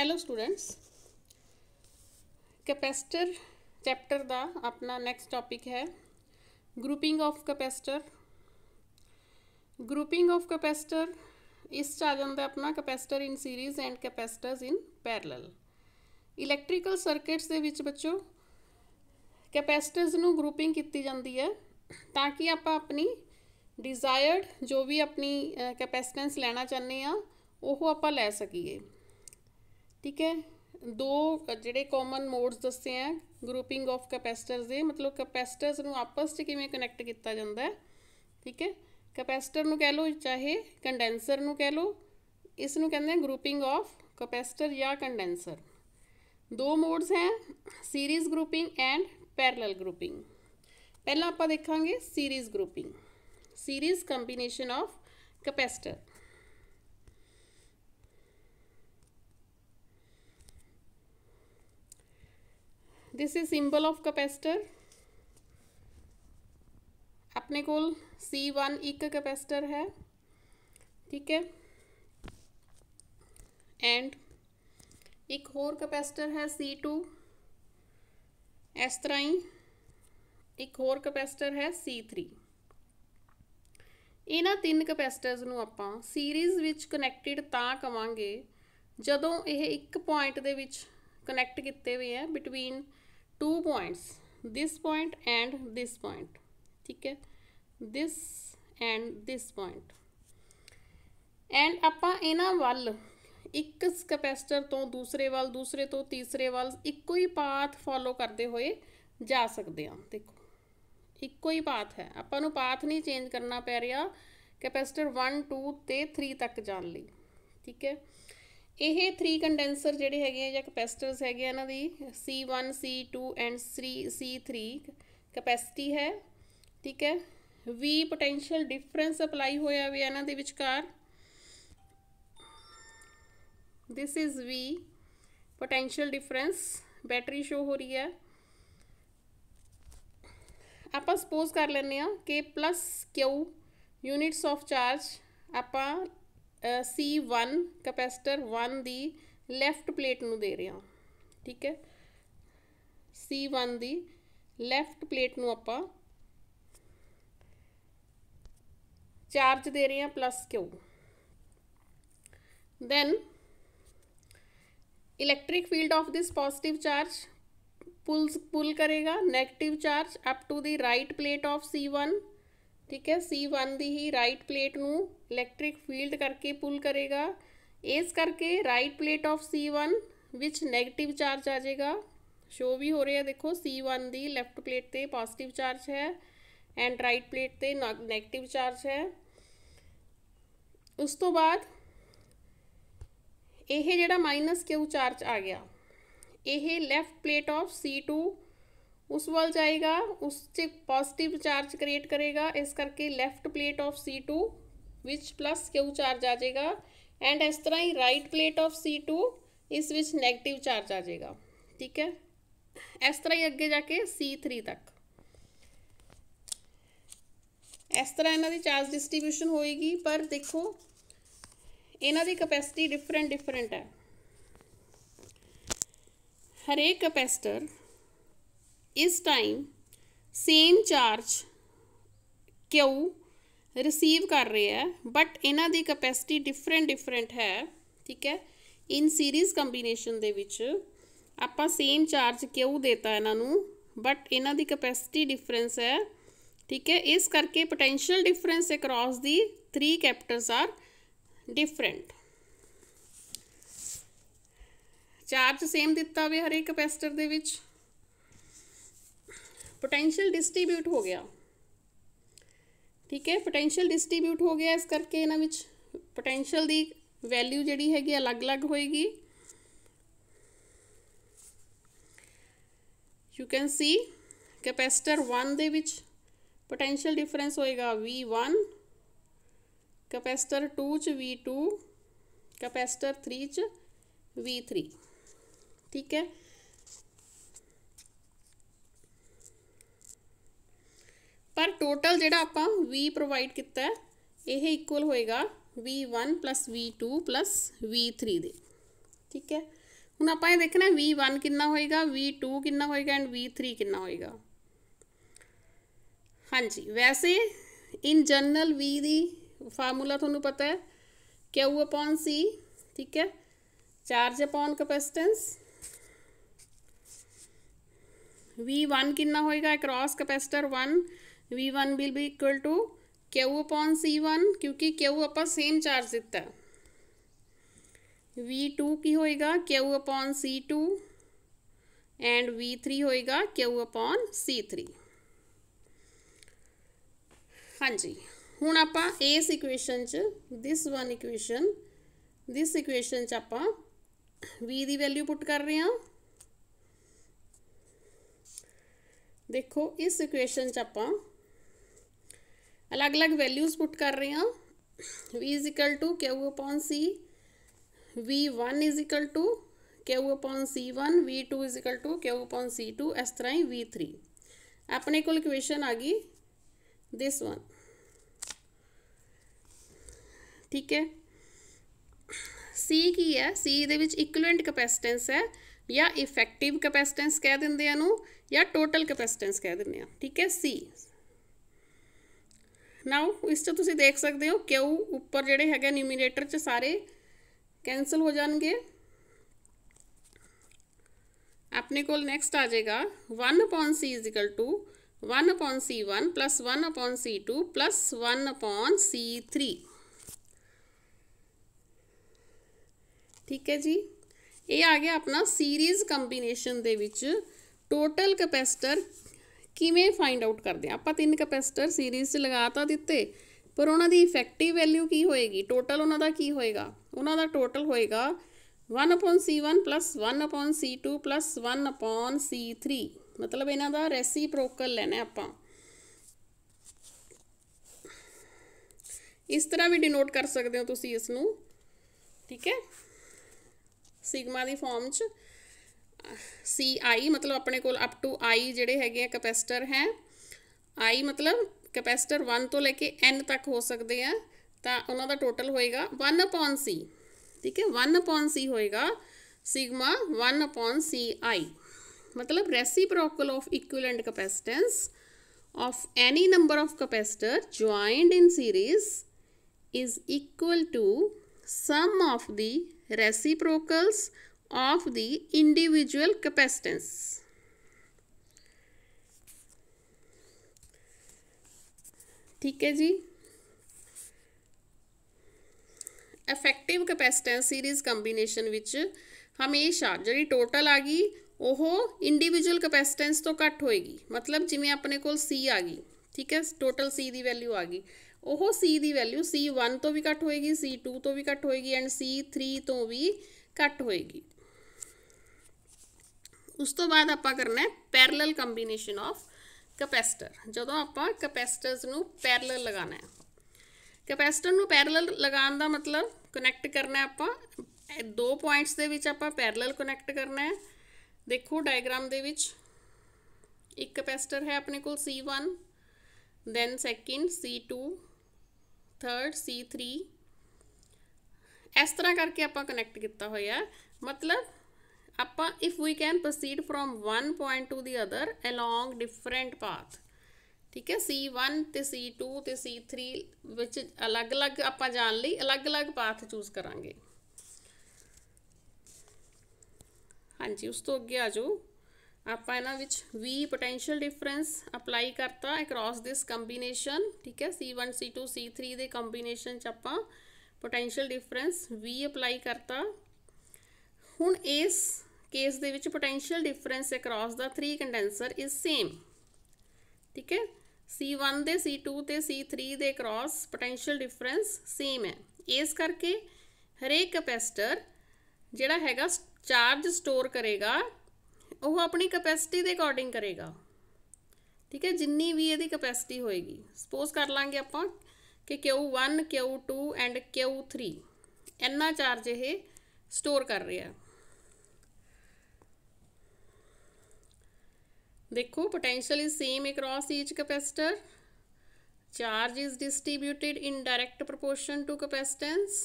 hello students capacitor chapter का अपना next topic है grouping of capacitor grouping of capacitor इस आ जाता अपना capacitor in series and capacitors in parallel electrical circuits के बच्चों कैपेसिटर्स न ग्रुपिंग की जाती है ताकि आप अपनी डिजायर्ड जो भी अपनी कैपेसिटेंस लेना चाहते हैं वह आप लै सकी ਠੀਕ ਹੈ ਦੋ ਜਿਹੜੇ ਕਾਮਨ ਮੋਡਸ ਦੱਸੇ ਆ ਗਰੁੱਪਿੰਗ ਆਫ ਕੈਪੈਸਿਟਰਸ ਦੇ ਮਤਲਬ ਕੈਪੈਸਿਟਰਸ ਨੂੰ ਆਪਸ ਵਿੱਚ ਕਿਵੇਂ ਕਨੈਕਟ ਕੀਤਾ ਜਾਂਦਾ ਹੈ ਠੀਕ ਹੈ ਕੈਪੈਸਿਟਰ ਨੂੰ ਕਹਿ ਲਓ ਚਾਹੇ ਕੰਡੈਂਸਰ ਨੂੰ ਕਹਿ ਲਓ ਇਸ ਨੂੰ ਕਹਿੰਦੇ ਆ ਗਰੁੱਪਿੰਗ ਆਫ ਕੈਪੈਸਿਟਰ ਜਾਂ ਕੰਡੈਂਸਰ ਦੋ ਮੋਡਸ ਹੈ series grouping and parallel grouping ਪਹਿਲਾਂ ਆਪਾਂ ਦੇਖਾਂਗੇ series grouping series combination of capacitor this is symbol of capacitor अपने को सी वन एक कैपेसिटर है ठीक है एंड एक होर कैपेसिटर है सी टू इस तरह ही एक होर कैपेसिटर है सी थ्री ਤਿੰਨ तीन ਨੂੰ ਆਪਾਂ ਸੀਰੀਜ਼ ਵਿੱਚ ਕਨੈਕਟਡ ਤਾਂ ਕਵਾਂਗੇ ਜਦੋਂ ਇਹ कनैक्ट किए हुए हैं between two points this point and this point ठीक है this and this point and आप वल एक कपैसिटर तो दूसरे वाल दूसरे तो तीसरे वाल इको पाथ फॉलो करते हुए जा सकते हैं देखो इको ही पाथ है अपन पाथ नहीं चेंज करना पै रहा कैपैसिटर वन टू तो थ्री तक जाने ठीक है ਇਹ 3 ਕੰਡੈਂਸਰ ਜਿਹੜੇ ਹੈਗੇ ਆ ਜਾਂ ਕੈਪੈਸਿਟਰਸ ਹੈਗੇ ਆ ਇਹਨਾਂ ਦੀ C1 C2 and C3 capacity ਹੈ ਠੀਕ ਹੈ V ਪੋਟੈਂਸ਼ੀਅਲ ਡਿਫਰੈਂਸ ਅਪਲਾਈ ਹੋਇਆ ਵੀ ਇਹਨਾਂ ਦੇ ਵਿਚਕਾਰ this is v potential difference battery show ਹੋ ਰਹੀ ਹੈ ਆਪਾਂ ਸਪੋਜ਼ ਕਰ ਲੈਂਦੇ ਆ ਕਿ plus q units of charge ਆਪਾਂ सी वन कपैसिटर वन की लैफ्ट प्लेट न दे रहे ठीक है सी वन की लैफ्ट प्लेट न चार्ज दे रहे हैं plus Q then electric field of this positive charge pulls pull करेगा negative charge up to the right plate of C one ठीक है सी वन द ही राइट प्लेट न इलैक्ट्रिक फील्ड करके पुल करेगा इस करके right plate of C one which negative charge आ जाएगा शो भी हो रहे हैं देखो सी वन द लैफ्ट प्लेट पर पॉजिटिव चार्ज है एंड राइट प्लेट पर नैगेटिव चार्ज है उस तो बाद यह जड़ा माइनस क्यू चार्ज आ गया यह left plate of C two उस वाल जाएगा उससे पॉजिटिव चार्ज क्रिएट करेगा इस करके left plate of C two which plus Q charge आ जाएगा एंड इस तरह ही right plate of C two इस विच नेगेटिव चार्ज आ जाएगा ठीक है इस तरह ही अगे जाके सी थ्री तक इस तरह इन्हों की चार्ज डिस्ट्रीब्यूशन होएगी पर देखो ਇਹਨਾਂ की कपैसिटी डिफरेंट डिफरेंट है हरेक कपैसिटर इस time same charge Q receive कर रहे हैं बट इन्ह की कपैसिटी डिफरेंट डिफरेंट है ठीक है इन सीरीज़ कंबीनेशन के आप सेम चार्ज क्यू देता इन्हों बट इन की कपैसिटी डिफरेंस है ठीक है इस करके potential difference across the three capacitors are different charge same दिता वे हरेक कपैसिटर के पोटेंशियल डिस्ट्रीब्यूट हो गया ठीक है पोटेंशियल डिस्ट्रीब्यूट हो गया इस करके इन्होंने पोटेंशियल की वैल्यू जी है अलग अलग होएगी you can see capacitor one दे पोटेंशियल डिफरेंस होएगा वी वन कैपैसिटर टू च वी टू कैपैसिटर थ्री च वी थ्री ठीक है पर टोटल जोड़ा आपी प्रोवाइड किया यह इक्वल होएगा V one plus V two plus V three दे ठीक है हूँ आप देखना वी वन कि होएगा वी टू कि होएगा एंड वी थ्री कि होएगा हाँ जी वैसे इन जनरल वी दी फार्मूला थोनू पता है क्यू अपॉन सी ठीक है charge upon capacitance V one कि होएगा across capacitor one V one will be equal to Q upon C one क्योंकि क्यू अपन सेम चार्ज दिता वी टू की होएगा Q upon C two and V three होएगा क्यू अपॉन सी थ्री हाँ जी हूँ आप इस च this one equation this equation च आप वी की वैल्यू पुट कर रहे हैं देखो इस इक्वेशन च आप अलग अलग वैल्यूज पुट कर रहे हैं v is equal to Q upon C V one is equal to Q upon C one V two is equal to Q upon C two इस तरह ही we three अपने को equation आ गई this one ठीक है सी की है सी देवेंट कपैसीटेंस है या इफेक्टिव कपैसीटेंस कह देंगे या टोटल कपैसीटेंस कह दें ठीक है सी नाउ इस 'ਚ देख सकते हो क्यू उपर जोड़े है न्यूमीनेटर ਨਿਊਮੀਰੇਟਰ सारे कैंसल हो जाएंगे अपने को नैक्सट आ जाएगा one upon C is to one upon C one plus one upon C two plus one upon C three ठीक है जी ये आ गया अपना सीरीज कंबीनेशन के टोटल ਟੋਟਲ ਕਿਵੇਂ ਫਾਈਂਡ ਆਊਟ ਕਰਦੇ ਆ ਆਪਾਂ ਤਿੰਨ ਕੈਪੈਸਿਟਰ ਸੀਰੀਜ਼ 'ਚ ਲਗਾਤਾ ਦਿੱਤੇ ਪਰ ਉਹਨਾਂ ਦੀ ਇਫੈਕਟਿਵ ਵੈਲਿਊ ਕੀ ਹੋਏਗੀ ਟੋਟਲ ਉਹਨਾਂ ਦਾ ਕੀ ਹੋਏਗਾ ਉਹਨਾਂ ਦਾ ਟੋਟਲ ਹੋਏਗਾ 1/C1 1/C2 1/C3 ਮਤਲਬ ਇਹਨਾਂ ਦਾ ਰੈਸੀਪ੍ਰੋਕਲ ਲੈਣਾ ਆਪਾਂ ਇਸ ਤਰ੍ਹਾਂ ਵੀ ਡਿਨੋਟ ਕਰ ਸਕਦੇ ਹੋ ਤੁਸੀਂ ਇਸ ਨੂੰ ਠੀਕ ਹੈ ਸਿਗਮਾ ਦੀ ਫਾਰਮ 'ਚ सी आई मतलब अपने को अप टू आई जोड़े है कपैसटर हैं आई मतलब कपैसटर वन तो लैके एन तक हो सकते हैं तो उन्होंने टोटल होएगा वन अपॉन सी ठीक है वन अपॉन सी होएगा sigma one upon C i मतलब reciprocal of equivalent capacitance of any number of capacitor joint in series is equal to sum of the reciprocals of the individual capacitance ठीक है जी effective capacitance series combination हमेशा जी total आ गई वह individual capacitance तो घट होएगी मतलब जिमें अपने को सी आ गई ठीक है टोटल सी की वैल्यू आ गई वह सी की वैल्यू सी वन तो भी घट होएगी सी टू तो भी घट होएगी एंड सी थ्री तो भी घट होएगी उस तो बाद आप करना पैरल कंबीनेशन ऑफ कपैसटर जो आप कपैसटर पैरल लगा है कपैसटर पैरल लगा का मतलब कनैक्ट करना आप दो पॉइंट्स के पैरल कनैक्ट करना है देखो डायग्राम दे एक कपैसटर है अपने को C one then second C two third C three इस तरह करके आप कनैक्ट किया हो मतलब आप if we can proceed from one point to the other along different path ठीक है सी वन तो सी टू तो सी थ्री विच अलग अलग आप अलग अलग पाथ चूज करा हाँ जी उस तो अगे आ जाओ आप वी पोटेंशियल डिफरेंस अप्लाई करता अक्रॉस दिस कंबीनेशन ठीक है C one C two C three के कंबीनेशन आप पोटेंशियल डिफरेंस वी अप्लाई करता हूँ इस ਕੇਸ ਦੇ ਵਿੱਚ ਪੋਟੈਂਸ਼ੀਅਲ ਡਿਫਰੈਂਸ ਅਕ੍ਰੋਸ ਦਾ 3 ਕੰਡੈਂਸਰ ਇਜ਼ ਸੇਮ ਠੀਕ ਹੈ C1 ਦੇ C2 ਤੇ C3 ਦੇ ਅਕ੍ਰੋਸ ਪੋਟੈਂਸ਼ੀਅਲ ਡਿਫਰੈਂਸ ਸੇਮ ਹੈ ਇਸ ਕਰਕੇ ਹਰੇਕ ਕਪੈਸਿਟਰ ਜਿਹੜਾ ਹੈਗਾ ਚਾਰਜ ਸਟੋਰ ਕਰੇਗਾ ਉਹ ਆਪਣੀ ਕਪੈਸਿਟੀ ਦੇ ਅਕੋਰਡਿੰਗ ਕਰੇਗਾ ਠੀਕ ਹੈ ਜਿੰਨੀ ਵੀ ਇਹਦੀ ਕਪੈਸਿਟੀ ਹੋਏਗੀ ਸਪੋਜ਼ ਕਰ ਲਾਂਗੇ ਆਪਾਂ ਕਿ Q1 Q2 ਐਂਡ Q3 ਇੰਨਾ ਚਾਰਜ ਇਹ ਸਟੋਰ ਕਰ ਰਿਹਾ देखो potential is same across each capacitor charge is distributed in direct proportion to capacitance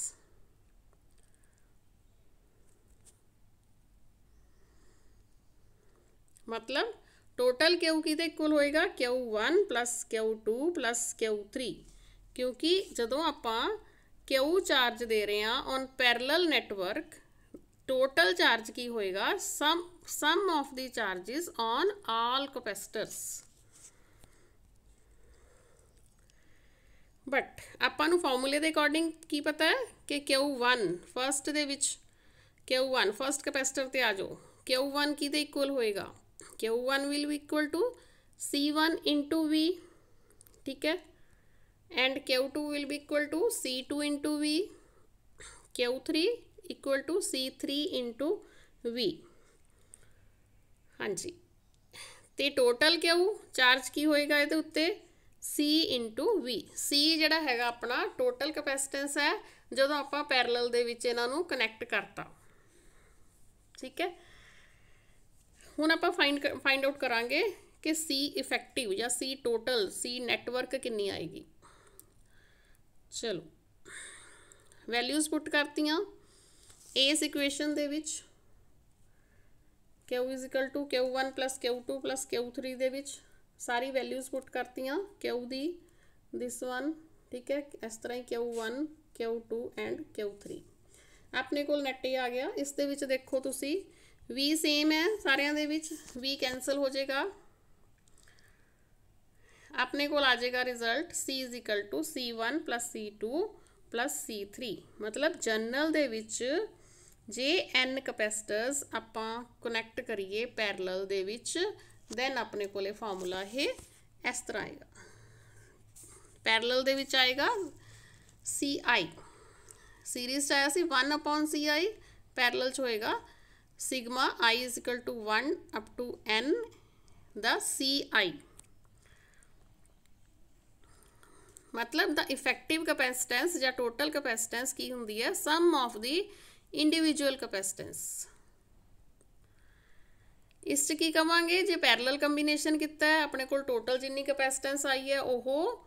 मतलब टोटल क्यू तो इक्वल होएगा Q one plus Q two plus Q three क्योंकि जो आप क्यू चार्ज दे रहे हैं on parallel network total charge की होएगा sum sum of the charges on all capacitors but अपन फॉर्मूले के अकॉर्डिंग की पता है कि क्यू वन फस्ट के क्यू वन फस्ट कपैसिटर पर आ जाओ क्यू वन इक्वल होएगा Q one will equal to C one into V ठीक है एंड क्यू टू विल भी equal to C two into V Q three equal to C three into V हाँ जी तो total क्यों charge की होएगा ये उत्ते c ਇੰਟੂ v c ਜਿਹੜਾ ਹੈਗਾ ਆਪਣਾ ਟੋਟਲ ਕਪੈਸਿਟੈਂਸ ਹੈ ਜਦੋਂ ਆਪਾਂ ਪੈਰਲਲ ਦੇ ਵਿੱਚ ਇਹਨਾਂ ਨੂੰ ਕਨੈਕਟ ਕਰਤਾ ਠੀਕ ਹੈ ਹੁਣ ਆਪਾਂ ਫਾਈਂਡ ਫਾਈਂਡ ਆਊਟ ਕਰਾਂਗੇ ਕਿ c ਇਫੈਕਟਿਵ ਜਾਂ c ਟੋਟਲ c ਨੈਟਵਰਕ ਕਿੰਨੀ ਆਏਗੀ ਚਲੋ ਵੈਲਿਊਜ਼ ਪੁੱਟ ਕਰਤੀਆਂ इस इक्वेशन दे Q is equal to Q one plus Q two plus Q three के सारी वैल्यूज पुट करती हाँ क्यू दी दिस वन ठीक है इस तरह ही Q one Q two and Q three अपने को नैट ही आ गया इस दे देखो तुम वी सेम है सारे वी कैंसल हो जाएगा अपने को आ जाएगा result C is equal to C one plus C two plus C three मतलब जनरल जे एन कपैसिटर्स आप कनैक्ट करिए पैरल दैन अपने को फॉर्मूला यह इस तरह आएगा पैरल आएगा सी आई सीरीज आया C one upon C i parallel होएगा sigma i is equal to one up to N the C i मतलब द इफेक्टिव कपैसटेंस या टोटल कपैसिटेंस की होंगी है sum of the individual capacitance इस की कहे जो पैरल कंबीनेशन किता है अपने को टोटल जिनी कपैसीटेंस आई है वह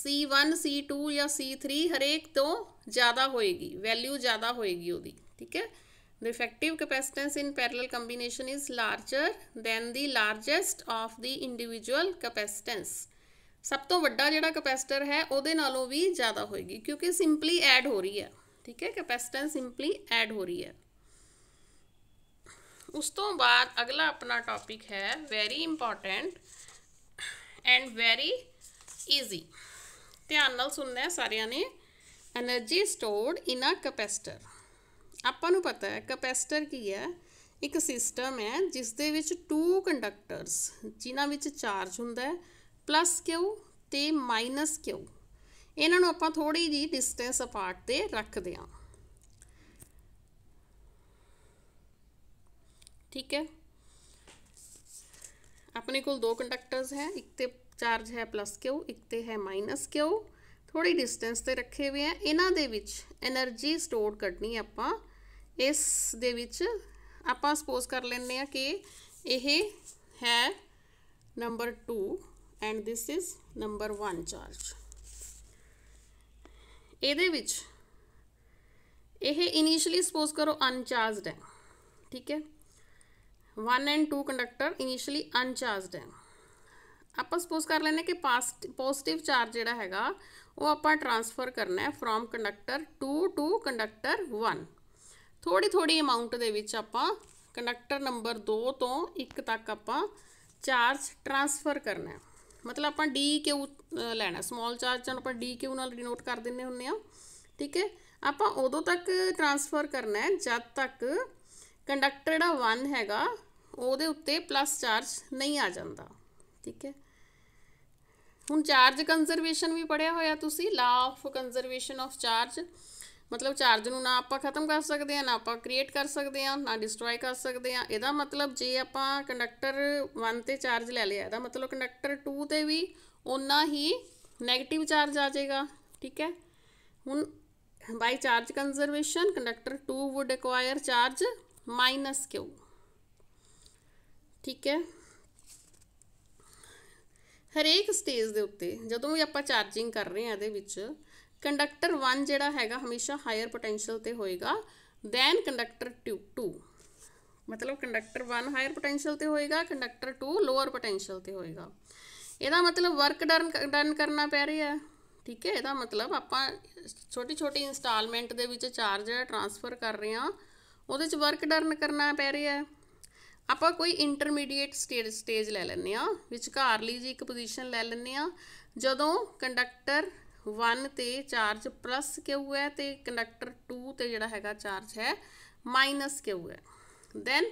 सी वन सी टू या सी थ्री हरेक तो ज़्यादा होएगी वैल्यू ज़्यादा होएगी वो ठीक है the effective capacitance in parallel combination is larger than the largest of the individual capacitance सब तो व्डा जोड़ा कपैसटर है वो भी ज़्यादा होएगी क्योंकि सिंपली एड हो रही है ठीक है कैपेसिटेंस सिंपली ऐड हो रही है उस तो बाद अगला अपना टॉपिक है very important and very easy ध्यान सुनना है सारिया ने एनर्जी स्टोर्ड इन अ कपैसटर आपू पता है कपैसटर की है एक सिस्टम है जिस दे टू कंडक्टर्स जिन्हों चार्ज होंगे प्लस क्यों तो माइनस क्यों इन्हों आप थोड़ी जी डिस्टेंस अपार्ट रखते हैं ठीक है अपने को दो कंडक्टर्स है एक तो चार्ज है प्लस क्यू एक तो है माइनस क्यू थोड़ी डिस्टेंस से रखे हुए हैं इन के स्टोर करनी आप इस देपोज कर लें कि यह है number two and this is number one charge ये यह इनिशियली सपोज करो अनचार्ज है ठीक है one and two conductor initially uncharge है आप सपोज कर लें कि पास पॉजिटिव चार्ज जो है वो आप ट्रांसफर करना है from conductor two to conductor one थोड़ी थोड़ी अमाउंट के कंडक्टर नंबर दो तो एक तक आप चार्ज ट्रांसफर करना है ਮਤਲਬ ਆਪਾਂ ਡੀ ਕਿਊ ਲੈਣਾ ਸਮਾਲ ਚਾਰਜ ਨੂੰ ਆਪਾਂ ਡੀ ਕਿਊ ਨਾਲ ਡਿਨੋਟ ਕਰ ਦਿੰਨੇ ਹੁੰਨੇ ਆ ਠੀਕ ਹੈ ਆਪਾਂ ਉਦੋਂ ਤੱਕ ਟ੍ਰਾਂਸਫਰ ਕਰਨਾ ਹੈ ਜਦ ਤੱਕ ਕੰਡਕਟਰ ਜਿਹੜਾ 1 ਹੈਗਾ ਉਹਦੇ ਉੱਤੇ ਪਲੱਸ ਚਾਰਜ ਨਹੀਂ ਆ ਜਾਂਦਾ ਠੀਕ ਹੈ ਹੁਣ ਚਾਰਜ ਕੰਜ਼ਰਵੇਸ਼ਨ ਵੀ ਪੜਿਆ ਹੋਇਆ ਤੁਸੀਂ law of conservation of charge ਮਤਲਬ ਚਾਰਜ ਨੂੰ ਨਾ ਆਪਾਂ ਖਤਮ ਕਰ ਸਕਦੇ ਆ ਨਾ ਆਪਾਂ ਕ੍ਰੀਏਟ ਕਰ ਸਕਦੇ ਆ ਨਾ ਡਿਸਟਰੋਏ ਕਰ ਸਕਦੇ ਆ ਇਹਦਾ ਮਤਲਬ ਜੇ ਆਪਾਂ ਕੰਡਕਟਰ 1 ਤੇ ਚਾਰਜ ਲੈ ਲਿਆ ਇਹਦਾ ਮਤਲਬ ਕੰਡਕਟਰ 2 ਤੇ ਵੀ ਉਨਾ ਹੀ 네ਗੇਟਿਵ ਚਾਰਜ ਆ ਜਾਏਗਾ ਠੀਕ ਹੈ ਹੁਣ by charge conservation conductor 2 would acquire charge minus Q ਠੀਕ ਹੈ ਹਰੇਕ ਸਟੇਜ ਦੇ ਉੱਤੇ ਜਦੋਂ ਵੀ ਆਪਾਂ ਚਾਰਜਿੰਗ ਕਰ ਰਹੇ ਆ ਇਹਦੇ ਵਿੱਚ ਕੰਡਕਟਰ 1 ਜਿਹੜਾ ਹੈਗਾ ਹਮੇਸ਼ਾ ਹਾਇਰ ਪੋਟੈਂਸ਼ੀਅਲ ਤੇ ਹੋਏਗਾ ਦੈਨ ਕੰਡਕਟਰ 2 ਮਤਲਬ ਕੰਡਕਟਰ 1 ਹਾਇਰ ਪੋਟੈਂਸ਼ੀਅਲ ਤੇ ਹੋਏਗਾ ਕੰਡਕਟਰ 2 ਲੋਅਰ ਪੋਟੈਂਸ਼ੀਅਲ ਤੇ ਹੋਏਗਾ ਇਹਦਾ ਮਤਲਬ ਵਰਕ ਡਨ ਡਨ ਕਰਨਾ ਪੈ ਰਿਹਾ ਠੀਕ ਹੈ ਇਹਦਾ ਮਤਲਬ ਆਪਾਂ ਛੋਟੀ ਛੋਟੀ ਇਨਸਟਾਲਮੈਂਟ ਦੇ ਵਿੱਚ ਚਾਰਜ ਜਿਹੜਾ ਟ੍ਰਾਂਸਫਰ ਕਰ ਰਹੇ ਹਾਂ ਉਹਦੇ 'ਚ ਵਰਕ ਡਨ ਕਰਨਾ ਪੈ ਰਿਹਾ ਹੈ ਆਪਾਂ ਕੋਈ ਇੰਟਰਮੀਡੀਏਟ ਸਟੇਜ ਸਟੇਜ ਲੈ ਲੈਨੇ ਆ ਵਿਚਕਾਰਲੀ ਜੀ ਇੱਕ ਪੋਜੀਸ਼ਨ ਲੈ ਲੈਨੇ ਆ ਜਦੋਂ ਕੰਡਕਟਰ वन से चार्ज प्लस क्यू है तो कंडक्टर टू तो जोड़ा है चार्ज है माइनस क्यू है then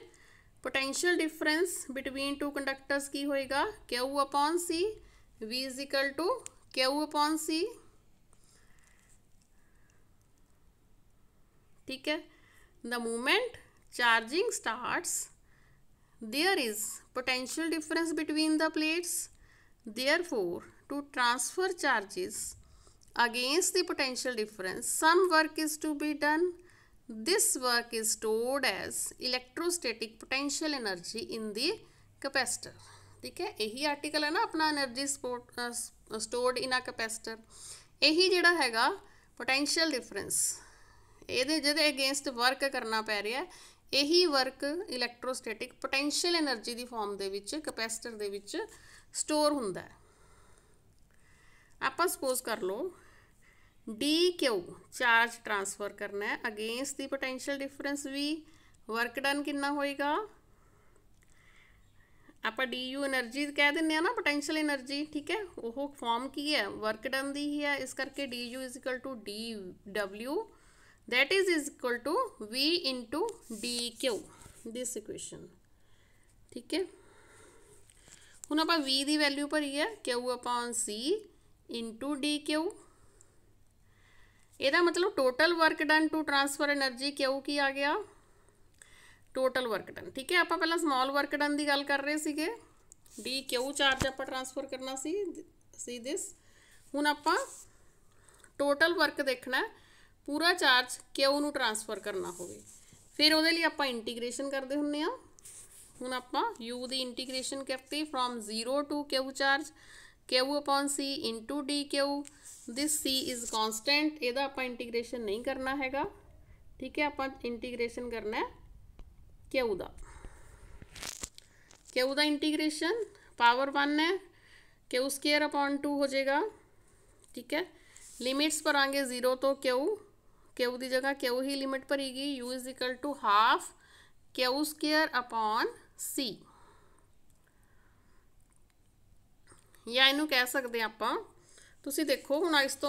potential difference between two conductors की होएगा Q upon C V is equal to Q upon C ठीक है the moment charging starts there is potential difference between the plates therefore to transfer charges against the potential difference some work is to be done this work is stored as electrostatic potential energy in the capacitor ठीक है यही article है ना अपना energy sport stored in a capacitor यही जोड़ा है potential difference ये जो अगेंस्ट वर्क करना पै रहा है यही वर्क इलैक्ट्रोस्टेटिक पोटेंशियल एनर्जी की फॉर्म के कपैसिटर स्टोर होंगे आप कर लो डी क्यू चार्ज ट्रांसफर करना है अगेंस्ट द पोटेंशियल डिफरेंस भी वर्क डन कि होएगा आप डी यू एनर्जी कह दें ना पोटेंशियल एनर्जी ठीक है वह फॉर्म की है वर्क डन की ही है इस करके d U is equal to d W that is equal to V into d q this equation ठीक है हूँ आप वी की वैल्यू भरी है Q upon C to d q ਇਹਦਾ ਮਤਲਬ total work done to transfer energy ਕਿਉਂ ਕੀ ਆ ਗਿਆ ਟੋਟਲ ਵਰਕ ਡਨ ਠੀਕ ਹੈ ਆਪਾਂ ਪਹਿਲਾਂ ਸਮਾਲ ਵਰਕ ਡਨ ਦੀ ਗੱਲ ਕਰ ਰਹੇ ਸੀਗੇ ਡੀ ਕਿਉਂ ਚਾਰਜ ਆਪਾਂ ਟ੍ਰਾਂਸਫਰ ਕਰਨਾ ਸੀ ਸੀ ਦਿਸ ਹੁਣ ਆਪਾਂ ਟੋਟਲ ਵਰਕ ਦੇਖਣਾ ਪੂਰਾ ਚਾਰਜ ਕਿਉਂ ਨੂੰ ਟ੍ਰਾਂਸਫਰ ਕਰਨਾ ਹੋਵੇ ਫਿਰ ਉਹਦੇ ਲਈ ਆਪਾਂ ਇੰਟੀਗ੍ਰੇਸ਼ਨ ਕਰਦੇ ਹੁੰਨੇ ਆ ਹੁਣ ਆਪਾਂ u ਦੀ ਇੰਟੀਗ੍ਰੇਸ਼ਨ ਕਰਤੀ from 0 to q charge q/c d q this C is constant ए आप ਇੰਟੀਗ੍ਰੇਸ਼ਨ नहीं करना है ठीक है आप ਇੰਟੀਗ੍ਰੇਸ਼ਨ करना है क्यों ਦਾ q पावर वन है क्यों स्केयर अपॉन टू हो जाएगा ठीक है लिमिट्स पर आगे ज़ीरो तो क्यू क्यों की जगह क्यों ही लिमिट पर ही U is equal to half q square upon C या इनू कह सकते आप तुम देखो हूँ इस तो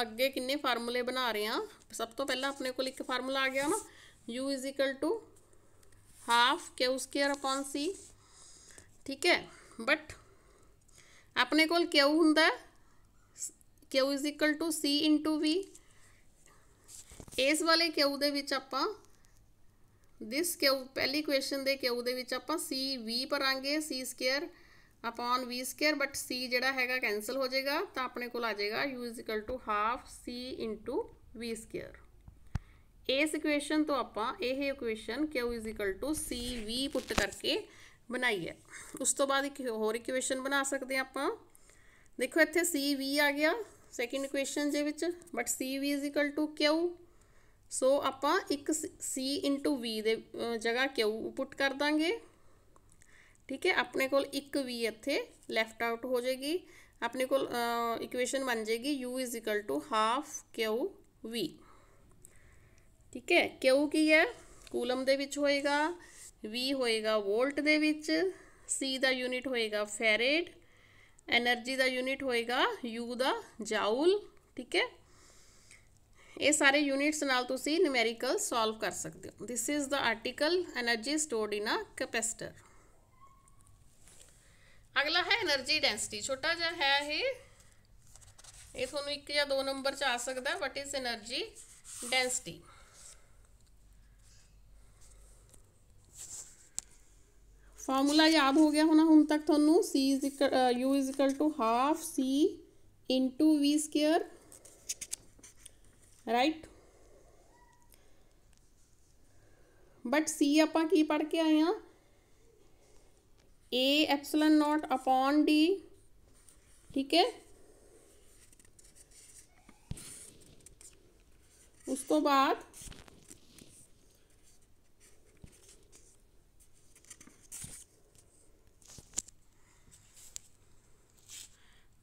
अगे किन्ने फार्मूले बना रहे हैं सब तो पहला अपने को फार्मूला आ गया ना यू इजिकल टू हाफ के स्केयर अपॉन सी ठीक है बट अपने को क्यू हों q to C into V इस वाले क्यू के दिस क्यू पहली क्वेश्चन के क्यू के सी वी भरेंगे C square upon v square but c ਜਿਹੜਾ ਹੈਗਾ ਕੈਨਸਲ ਹੋ ਜਾਏਗਾ ਤਾਂ ਆਪਣੇ ਕੋਲ ਆ ਜਾਏਗਾ u 1/2 c into v square ਇਸ ਇਕੁਏਸ਼ਨ ਤੋਂ ਆਪਾਂ ਇਹ equation q is equal cv put ਕਰਕੇ ਬਣਾਈ ਹੈ ਉਸ ਤੋਂ ਬਾਅਦ ਇੱਕ ਹੋਰ ਇਕੁਏਸ਼ਨ ਬਣਾ ਸਕਦੇ ਆ ਆਪਾਂ ਦੇਖੋ ਇੱਥੇ cv ਆ ਗਿਆ ਸੈਕਿੰਡ ਇਕੁਏਸ਼ਨ ਦੇ ਵਿੱਚ but cv is q so ਆਪਾਂ ਇੱਕ c v ਦੇ ਜਗ੍ਹਾ q ਪੁੱਟ ਕਰ ਦਾਂਗੇ ठीक है अपने को एक वी इतने लैफ्ट आउट हो जाएगी अपने को इक्वेशन बन जाएगी U is equal to half q V ठीक है क्यू की है कूलम दे होएगा वी होएगा वोल्ट दे सी का यूनिट होएगा फेरेड एनर्जी का यूनिट होएगा यू का जाऊल ठीक है ये सारे यूनिट्स नुमेरिकल सॉल्व कर सकते हो this is the article energy stored in a capacitor ਅਗਲਾ ਹੈ એનર્ਜੀ ਡੈਂਸਿਟੀ ਛੋਟਾ ਜਿਹਾ ਹੈ ये ਇਹ एक या दो नंबर च आ सकता ਸਕਦਾ what is energy density formula याद हो गया होना हूँ तक थोनू सी इज इक U is equal to half C into V square right but C आप पढ़ के आए हैं A epsilon naught upon d ठीक है उसको बाद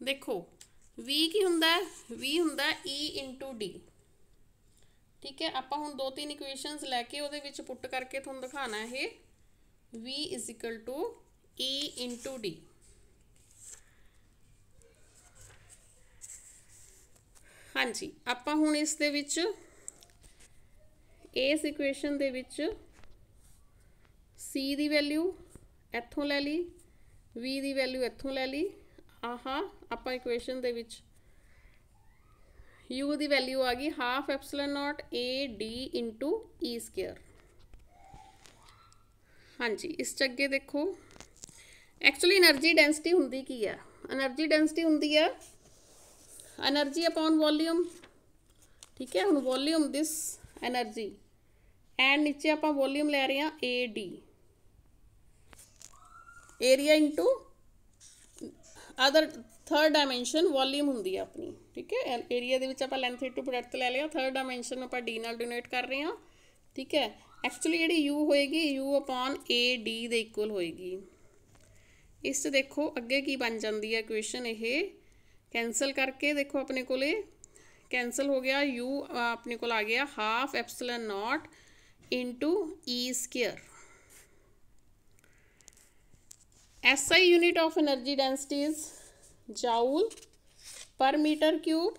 देखो v की हुंदा v हुंदा e into डी ठीक है आप हम दो तीन इक्वेशंस लेके पुट करके थोन दिखाना है v is equal to E into d हाँ जी आप हूँ इस इस इक्ुएशन के सी की वैल्यू इतों लै ली वी की वैल्यू इतों लै ली आह आप इक्ुएशन के यू की वैल्यू आ गई half epsilon naught A d into E square हाँ जी इस अगे देखो एक्चुअली एनर्जी डेंसिटी होंगी की है एनर्जी डेंसिटी होंगी है एनर्जी अपॉन वॉल्यूम ठीक है हम वॉल्यूम दिस एनर्जी एंड नीचे आप वॉल्यूम लै रहे हैं A d area into other third dimension volume होंगी अपनी ठीक है एरिया आप लेंथ इंटू प्रोडक्ट लै लिया थर्ड डायमेंशन आप डी डोनेट कर रहे हैं ठीक है एक्चुअली जी यू होएगी U upon A d equal होएगी इस तो देखो अगे की बन जाती है क्वेश्चन ये कैंसल करके देखो अपने को कैंसल हो गया यू अपने को आ गया half epsilon naught into E square आई unit of energy density is joule per metre cube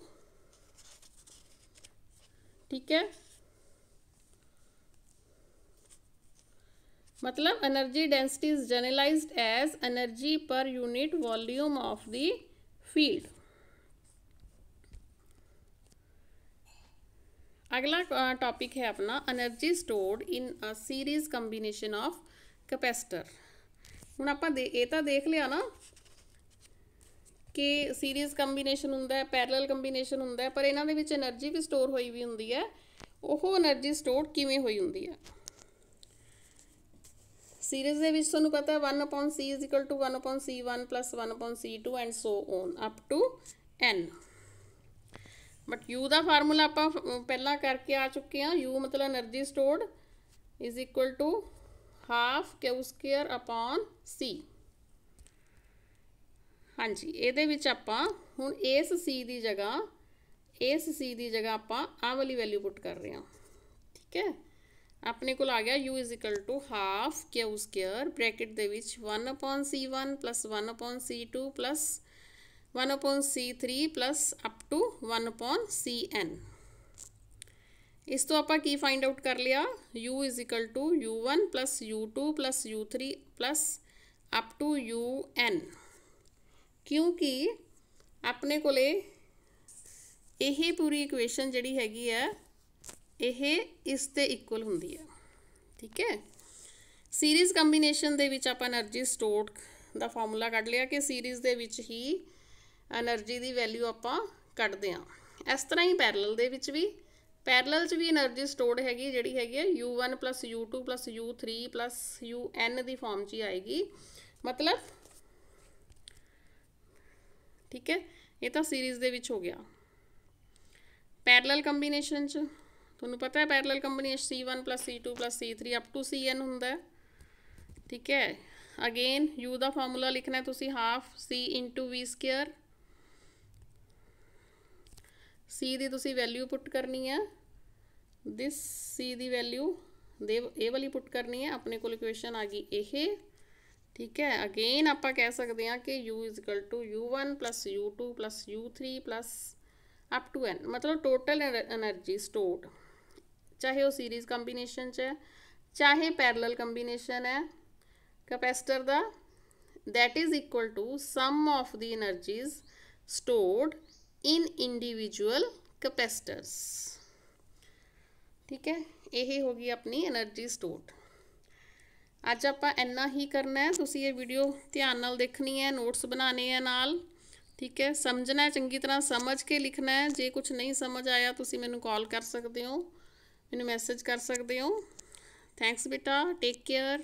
ठीक है मतलब energy density is generalise as energy per unit volume of the field अगला टॉपिक है अपना energy stored in a series combination of capacitor हूँ आप देख लिया ना कि सीरीज कंबीनेशन हों पैरल कंबीनेशन हों पर एनर्जी भी स्टोर हुई भी होंगी है वह एनर्जी स्टोर किमें हुई होंगी है सीरीज ਦੇ ਵਿੱਚ ਤੁਹਾਨੂੰ ਪਤਾ ਹੈ 1 upon c is equal to 1 upon c1 plus 1 upon c2 and so on up to n but u ਦਾ ਫਾਰਮੂਲਾ ਆਪਾਂ ਪਹਿਲਾਂ ਕਰਕੇ ਆ ਚੁੱਕੇ ਹਾਂ u ਮਤਲਬ energy stored is equal to half q square upon c ਹਾਂਜੀ ਇਹਦੇ ਵਿੱਚ ਆਪਾਂ ਹੁਣ ਇਸ c ਦੀ ਜਗ੍ਹਾ ਇਸ c ਦੀ ਜਗ੍ਹਾ ਆਪਾਂ ਆਹ ਵਾਲੀ ਵੈਲਿਊ ਪੁੱਟ ਕਰ ਰਹੇ ਹਾਂ ਠੀਕ ਹੈ अपने को आ गया U is equal to half q square bracket दे one upon C one plus one upon C two plus one upon C three plus up to one upon C n इस तो आप की फाइंड आउट कर लिया u is equal to U one plus U two plus U three plus up to U n क्योंकि अपने को ले पूरी इक्वेशन जड़ी हैगी है, है ਇਹ ਇਸ ਦੇ ਇਕੁਅਲ ਹੁੰਦੀ ਹੈ ਠੀਕ ਹੈ ਸੀਰੀਜ਼ ਕੰਬੀਨੇਸ਼ਨ ਦੇ ਵਿੱਚ ਆਪਾਂ એનર્ਜੀ ਸਟੋਰਡ ਦਾ ਫਾਰਮੂਲਾ ਕੱਢ ਲਿਆ ਕਿ ਸੀਰੀਜ਼ ਦੇ ਵਿੱਚ ਹੀ એનર્ਜੀ ਦੀ ਵੈਲਿਊ ਆਪਾਂ ਕੱਢਦੇ ਆ ਇਸ ਤਰ੍ਹਾਂ ਹੀ ਪੈਰਲਲ ਦੇ ਵਿੱਚ ਵੀ ਪੈਰਲਲ 'ਚ ਵੀ એનર્ਜੀ ਸਟੋਰਡ ਹੈਗੀ ਜਿਹੜੀ ਹੈਗੀ ਹੈ u1 u2 u3 un ਦੀ ਫਾਰਮ 'ਚ ਹੀ ਆਏਗੀ ਮਤਲਬ ਠੀਕ ਹੈ ਇਹ ਤਾਂ ਸੀਰੀਜ਼ ਦੇ ਵਿੱਚ ਹੋ ਗਿਆ ਪੈਰਲਲ ਕੰਬੀਨੇਸ਼ਨ 'ਚ तुम्हें पता है parallel company C one plus C two plus C three up to C n हों ठीक है अगेन यू का फॉर्मूला लिखना है तुम half C into V square C the value put करनी है दिस सी दी वैल्यू दे वाली पुट करनी है अपने को इक्वेशन आ गई यह ठीक है अगेन आप कह सकते हैं कि U equal to U one plus U two plus U three plus up to n मतलब टोटल एनर्जी स्टोर चाहे वह सीरीज़ कंबीनेशन है चाहे पैरल कंबीनेशन है कपैसटर का that is equal to sum of the energies stored in individual capacitors ठीक है यही होगी अपनी एनर्जी स्टोर अज आप इन्ना ही करना है तुम ये भीडियो ध्यान देखनी है नोट्स बनाने हैं नाल ठीक है समझना चंकी तरह समझ के लिखना है जे कुछ नहीं समझ आया तो मैं कॉल कर सकते हो મેને મેસેજ કર શકતે હો થેન્ક્સ બેટા ટેક કેર